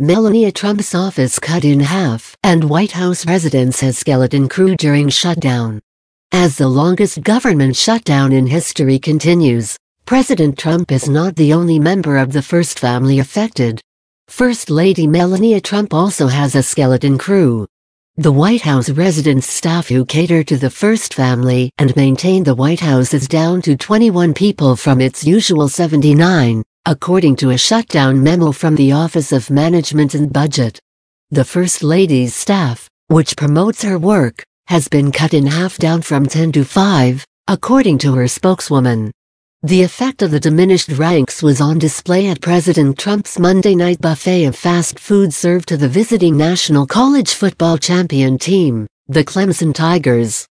Melania Trump's office cut in half, and White House residence has skeleton crew during shutdown. As the longest government shutdown in history continues, President Trump is not the only member of the first family affected. First Lady Melania Trump also has a skeleton crew. The White House residence staff who cater to the first family and maintain the White House is down to 21 people from its usual 79 according to a shutdown memo from the Office of Management and Budget. The First Lady's staff, which promotes her work, has been cut in half down from 10 to 5, according to her spokeswoman. The effect of the diminished ranks was on display at President Trump's Monday night buffet of fast food served to the visiting National College Football Champion team, the Clemson Tigers.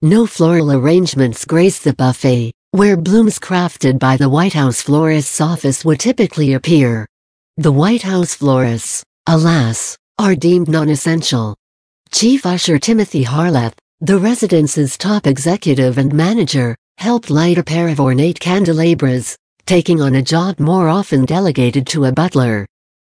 No floral arrangements graced the buffet, where blooms crafted by the White House florist's office would typically appear. The White House florists, alas, are deemed non-essential. Chief Usher Timothy Harleth, the residence's top executive and manager, helped light a pair of ornate candelabras, taking on a job more often delegated to a butler.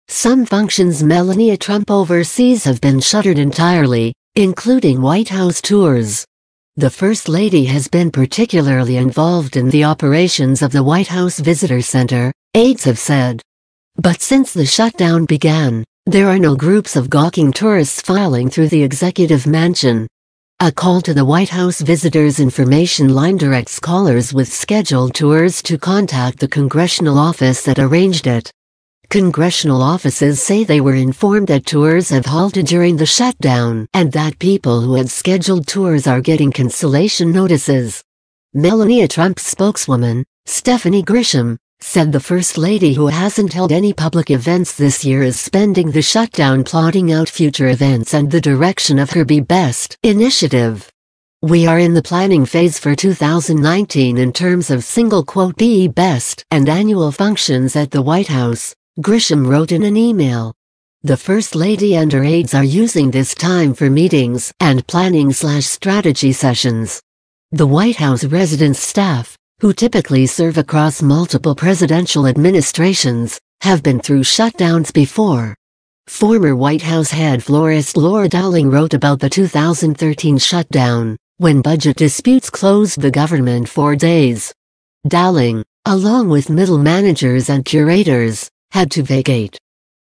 Some functions Melania Trump oversees have been shuttered entirely, including White House tours. The First Lady has been particularly involved in the operations of the White House Visitor Center, aides have said. But since the shutdown began, there are no groups of gawking tourists filing through the executive mansion. A call to the White House Visitors Information Line directs callers with scheduled tours to contact the congressional office that arranged it. Congressional offices say they were informed that tours have halted during the shutdown and that people who had scheduled tours are getting cancellation notices. Melania Trump's spokeswoman, Stephanie Grisham, said the First Lady who hasn't held any public events this year is spending the shutdown plotting out future events and the direction of her Be Best initiative. We are in the planning phase for 2019 in terms of single quote Be Best and annual functions at the White House, Grisham wrote in an email. The First Lady and her aides are using this time for meetings and planning slash strategy sessions. The White House residence staff, who typically serve across multiple presidential administrations, have been through shutdowns before. Former White House head florist Laura Dowling wrote about the 2013 shutdown, when budget disputes closed the government for days. Dowling, along with middle managers and curators, had to vacate.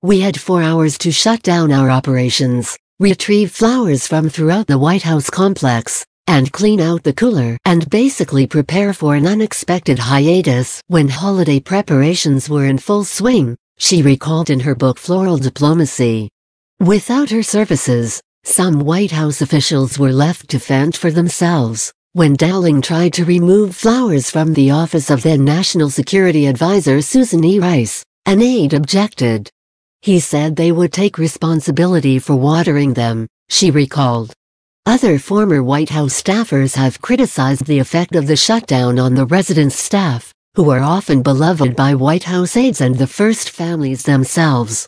We had four hours to shut down our operations, retrieve flowers from throughout the White House complex, and clean out the cooler and basically prepare for an unexpected hiatus when holiday preparations were in full swing, she recalled in her book Floral Diplomacy. Without her services, some White House officials were left to fend for themselves when Dowling tried to remove flowers from the office of then National Security Advisor Susan E. Rice. An aide objected. He said they would take responsibility for watering them, she recalled. Other former White House staffers have criticized the effect of the shutdown on the residents' staff, who are often beloved by White House aides and the first families themselves.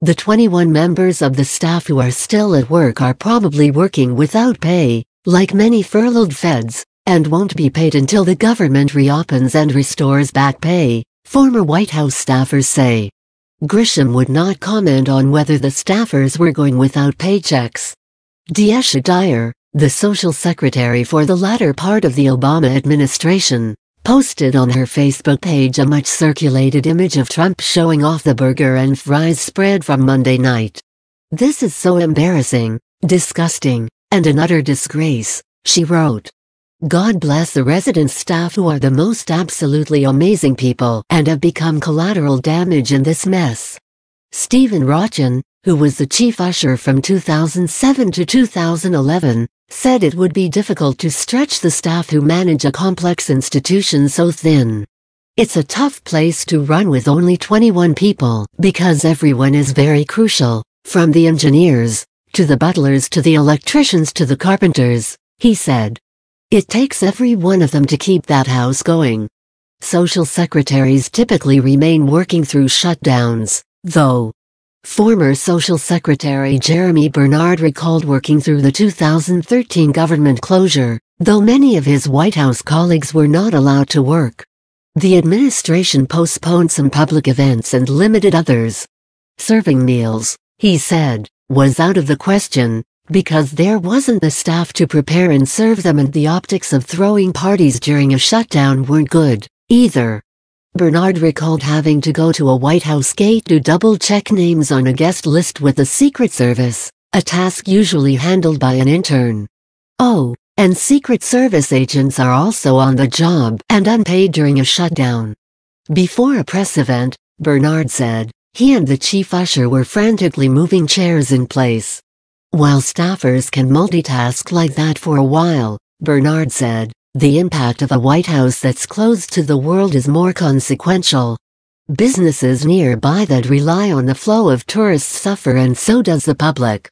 The 21 members of the staff who are still at work are probably working without pay, like many furloughed feds, and won't be paid until the government reopens and restores back pay. Former White House staffers say. Grisham would not comment on whether the staffers were going without paychecks. Diesha Dyer, the social secretary for the latter part of the Obama administration, posted on her Facebook page a much circulated image of Trump showing off the burger and fries spread from Monday night. This is so embarrassing, disgusting, and an utter disgrace, she wrote. God bless the residence staff who are the most absolutely amazing people and have become collateral damage in this mess. Stephen Rochin, who was the chief usher from 2007 to 2011, said it would be difficult to stretch the staff who manage a complex institution so thin. It's a tough place to run with only 21 people because everyone is very crucial, from the engineers, to the butlers to the electricians to the carpenters, he said. It takes every one of them to keep that house going. Social secretaries typically remain working through shutdowns, though. Former Social Secretary Jeremy Bernard recalled working through the 2013 government closure, though many of his White House colleagues were not allowed to work. The administration postponed some public events and limited others. Serving meals, he said, was out of the question, because there wasn't the staff to prepare and serve them and the optics of throwing parties during a shutdown weren't good, either. Bernard recalled having to go to a White House gate to double-check names on a guest list with the Secret Service, a task usually handled by an intern. Oh, and Secret Service agents are also on the job and unpaid during a shutdown. Before a press event, Bernard said, he and the chief usher were frantically moving chairs in place. While staffers can multitask like that for a while, Bernard said, the impact of a White House that's closed to the world is more consequential. Businesses nearby that rely on the flow of tourists suffer and so does the public.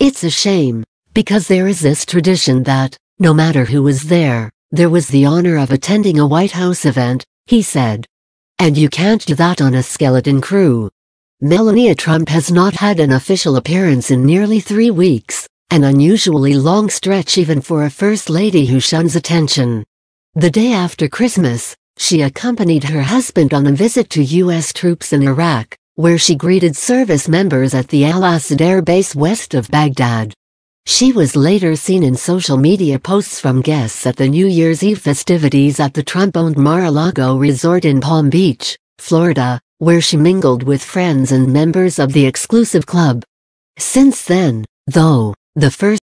It's a shame, because there is this tradition that, no matter who was there, there was the honor of attending a White House event, he said. And you can't do that on a skeleton crew. Melania Trump has not had an official appearance in nearly three weeks, an unusually long stretch even for a first lady who shuns attention. The day after Christmas, she accompanied her husband on a visit to U.S. troops in Iraq, where she greeted service members at the Al-Assad Air Base west of Baghdad. She was later seen in social media posts from guests at the New Year's Eve festivities at the Trump-owned Mar-a-Lago resort in Palm Beach, Florida where she mingled with friends and members of the exclusive club. Since then, though, the first